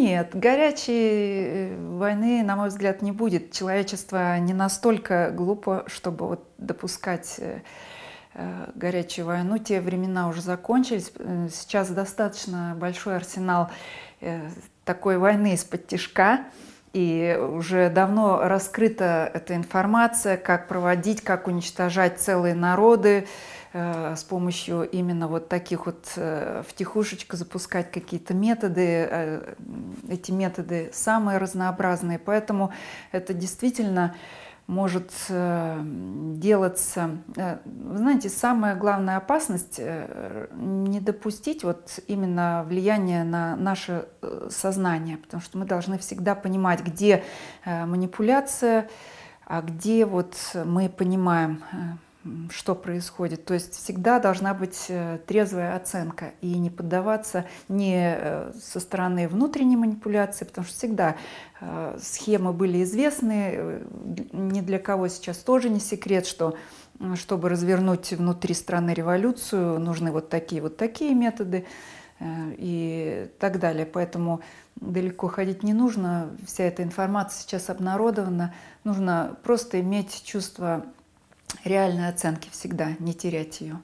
Нет, горячей э, войны, на мой взгляд, не будет. Человечество не настолько глупо, чтобы вот допускать э, э, горячую войну. Те времена уже закончились. Сейчас достаточно большой арсенал такой войны из-под тяжка. И уже давно раскрыта эта информация, как проводить, как уничтожать целые народы э, с помощью именно вот таких вот э, втихушечка запускать какие-то методы. Э, эти методы самые разнообразные, поэтому это действительно может эм, делаться... Э, знаете, самая главная опасность э, – не допустить вот именно влияния на наше э, сознание, потому что мы должны всегда понимать, где манипуляция, а где вот мы понимаем, что происходит. То есть всегда должна быть трезвая оценка и не поддаваться не со стороны внутренней манипуляции, потому что всегда схемы были известны, ни для кого сейчас тоже не секрет, что чтобы развернуть внутри страны революцию, нужны вот такие вот такие методы э, и так далее. Поэтому далеко ходить не нужно. Вся эта информация сейчас обнародована. Нужно просто иметь чувство реальной оценки всегда, не терять ее.